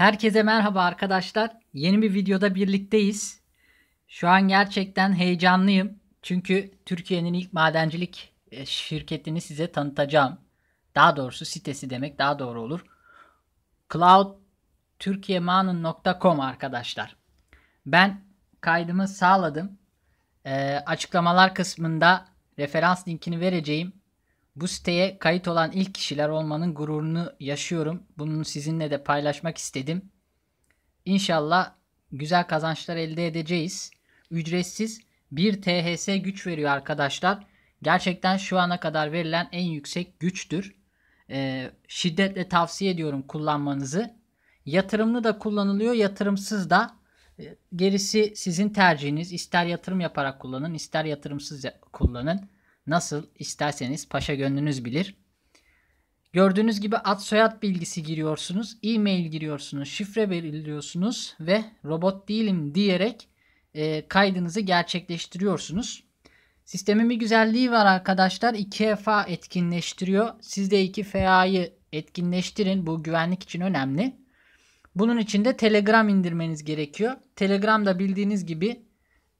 Herkese merhaba arkadaşlar. Yeni bir videoda birlikteyiz. Şu an gerçekten heyecanlıyım. Çünkü Türkiye'nin ilk madencilik e, şirketini size tanıtacağım. Daha doğrusu sitesi demek daha doğru olur. cloudturkiyemanin.com arkadaşlar. Ben kaydımı sağladım. E, açıklamalar kısmında referans linkini vereceğim. Bu siteye kayıt olan ilk kişiler olmanın gururunu yaşıyorum. Bunu sizinle de paylaşmak istedim. İnşallah güzel kazançlar elde edeceğiz. Ücretsiz bir THS güç veriyor arkadaşlar. Gerçekten şu ana kadar verilen en yüksek güçtür. Ee, şiddetle tavsiye ediyorum kullanmanızı. Yatırımlı da kullanılıyor, yatırımsız da. Ee, gerisi sizin tercihiniz. İster yatırım yaparak kullanın, ister yatırımsız kullanın. Nasıl isterseniz paşa gönlünüz bilir. Gördüğünüz gibi ad soyad bilgisi giriyorsunuz, e-mail giriyorsunuz, şifre belirliyorsunuz ve robot değilim diyerek e, kaydınızı gerçekleştiriyorsunuz. Sistemin bir güzelliği var arkadaşlar. 2FA etkinleştiriyor. Siz de 2FA'yı etkinleştirin. Bu güvenlik için önemli. Bunun için de Telegram indirmeniz gerekiyor. Telegram da bildiğiniz gibi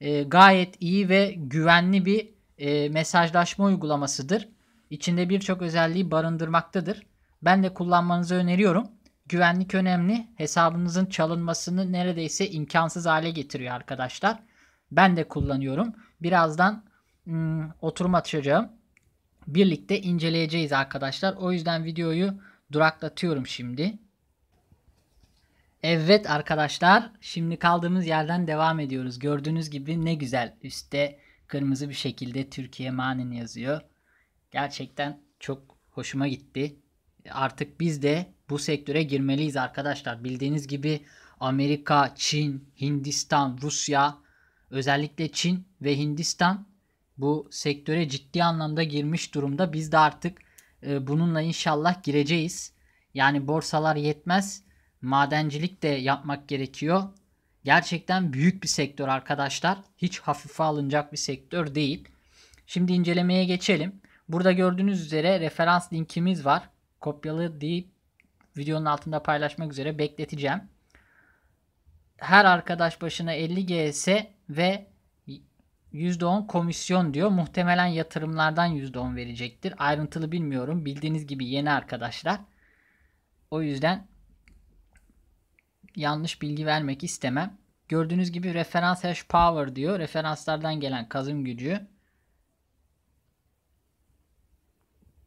e, gayet iyi ve güvenli bir e, mesajlaşma uygulamasıdır. İçinde birçok özelliği barındırmaktadır. Ben de kullanmanızı öneriyorum. Güvenlik önemli. Hesabınızın çalınmasını neredeyse imkansız hale getiriyor arkadaşlar. Ben de kullanıyorum. Birazdan ım, hmm, oturum açacağım. Birlikte inceleyeceğiz arkadaşlar. O yüzden videoyu duraklatıyorum şimdi. Evet arkadaşlar şimdi kaldığımız yerden devam ediyoruz. Gördüğünüz gibi ne güzel üstte kıpkırmızı bir şekilde Türkiye manen yazıyor. Gerçekten çok hoşuma gitti. Artık biz de bu sektöre girmeliyiz arkadaşlar. Bildiğiniz gibi Amerika, Çin, Hindistan, Rusya, özellikle Çin ve Hindistan bu sektöre ciddi anlamda girmiş durumda. Biz de artık e, bununla inşallah gireceğiz. Yani borsalar yetmez. Madencilik de yapmak gerekiyor. Gerçekten büyük bir sektör arkadaşlar. Hiç hafife alınacak bir sektör değil. Şimdi incelemeye geçelim. Burada gördüğünüz üzere referans linkimiz var. Kopyalı deyip videonun altında paylaşmak üzere bekleteceğim. Her arkadaş başına 50 GS ve %10 komisyon diyor. Muhtemelen yatırımlardan %10 verecektir. Ayrıntılı bilmiyorum. Bildiğiniz gibi yeni arkadaşlar. O yüzden yanlış bilgi vermek istemem. Gördüğünüz gibi referans hash power diyor. Referanslardan gelen kazım gücü.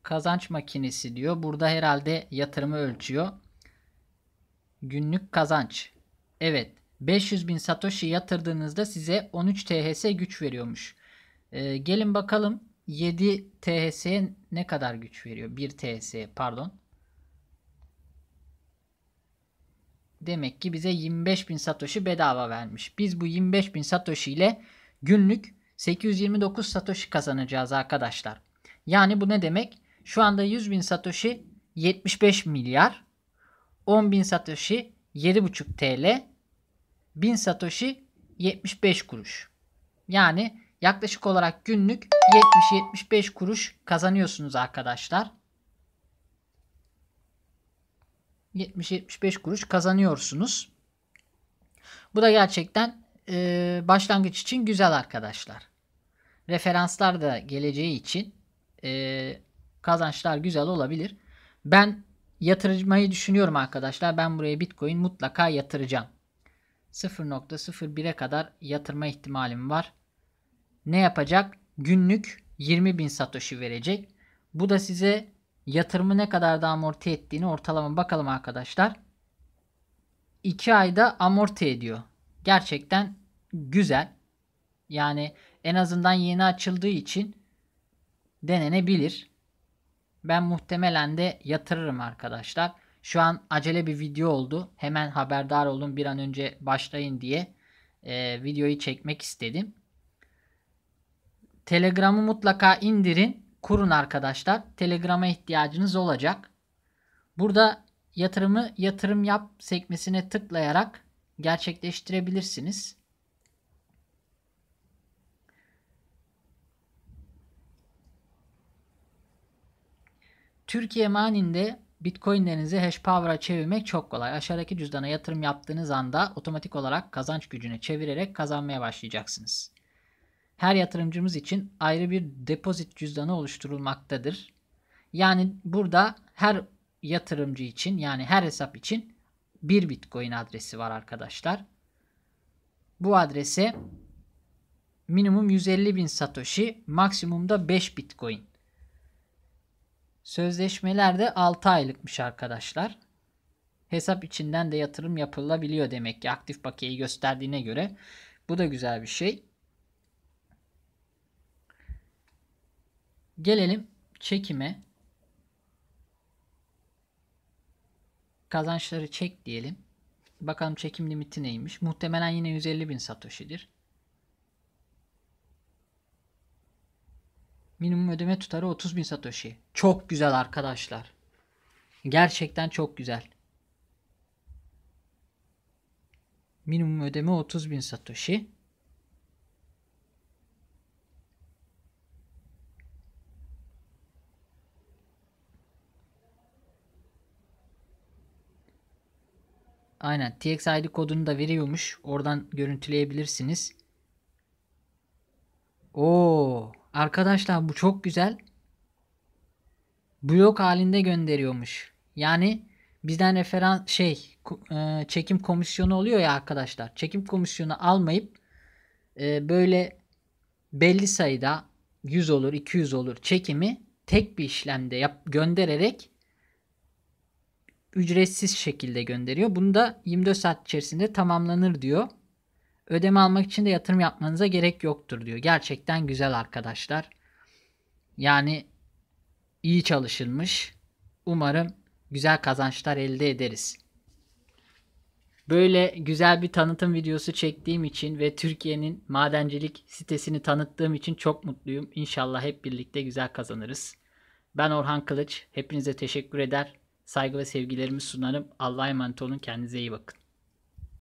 Kazanç makinesi diyor. Burada herhalde yatırımı ölçüyor. Günlük kazanç. Evet. 500 bin Satoshi yatırdığınızda size 13 THS güç veriyormuş. Ee, gelin bakalım 7 THS'ye ne kadar güç veriyor? 1 THS'ye pardon. Demek ki bize 25.000 Satoshi bedava vermiş. Biz bu 25.000 Satoshi ile günlük 829 Satoshi kazanacağız arkadaşlar. Yani bu ne demek? Şu anda 100.000 Satoshi 75 milyar. 10.000 Satoshi 7.5 TL. 1000 Satoshi 75 kuruş. Yani yaklaşık olarak günlük 70-75 kuruş kazanıyorsunuz arkadaşlar. 70-75 kuruş kazanıyorsunuz. Bu da gerçekten e, başlangıç için güzel arkadaşlar. Referanslar da geleceği için e, kazançlar güzel olabilir. Ben yatırmayı düşünüyorum arkadaşlar. Ben buraya Bitcoin mutlaka yatıracağım. 0.01'e kadar yatırma ihtimalim var. Ne yapacak? Günlük 20.000 Satoshi verecek. Bu da size yatırımı ne kadar da amorti ettiğini ortalama bakalım arkadaşlar. 2 ayda amorti ediyor. Gerçekten güzel. Yani en azından yeni açıldığı için denenebilir. Ben muhtemelen de yatırırım arkadaşlar. Şu an acele bir video oldu. Hemen haberdar olun bir an önce başlayın diye e, videoyu çekmek istedim. Telegram'ı mutlaka indirin kurun arkadaşlar. Telegram'a ihtiyacınız olacak. Burada yatırımı yatırım yap sekmesine tıklayarak gerçekleştirebilirsiniz. Türkiye maninde Bitcoin'lerinizi hash power'a çevirmek çok kolay. Aşağıdaki cüzdana yatırım yaptığınız anda otomatik olarak kazanç gücüne çevirerek kazanmaya başlayacaksınız her yatırımcımız için ayrı bir depozit cüzdanı oluşturulmaktadır. Yani burada her yatırımcı için yani her hesap için bir Bitcoin adresi var arkadaşlar. Bu adrese minimum 150 bin satoshi, maksimumda 5 Bitcoin. Sözleşmelerde de 6 aylıkmış arkadaşlar. Hesap içinden de yatırım yapılabiliyor demek ki aktif bakiyeyi gösterdiğine göre. Bu da güzel bir şey. Gelelim çekime. Kazançları çek diyelim. Bakalım çekim limiti neymiş. Muhtemelen yine 150 bin satoshi'dir. Minimum ödeme tutarı 30 bin satoshi. Çok güzel arkadaşlar. Gerçekten çok güzel. Minimum ödeme 30 bin satoshi. Aynen. TXID kodunu da veriyormuş. Oradan görüntüleyebilirsiniz. Oo, arkadaşlar bu çok güzel. Blok halinde gönderiyormuş. Yani bizden referan şey e, çekim komisyonu oluyor ya arkadaşlar. Çekim komisyonu almayıp e, böyle belli sayıda 100 olur 200 olur çekimi tek bir işlemde yap göndererek ücretsiz şekilde gönderiyor. Bunu da 24 saat içerisinde tamamlanır diyor. Ödeme almak için de yatırım yapmanıza gerek yoktur diyor. Gerçekten güzel arkadaşlar. Yani iyi çalışılmış. Umarım güzel kazançlar elde ederiz. Böyle güzel bir tanıtım videosu çektiğim için ve Türkiye'nin madencilik sitesini tanıttığım için çok mutluyum. İnşallah hep birlikte güzel kazanırız. Ben Orhan Kılıç. Hepinize teşekkür eder. Saygı ve sevgilerimi sunarım. Allah'a emanet olun. Kendinize iyi bakın.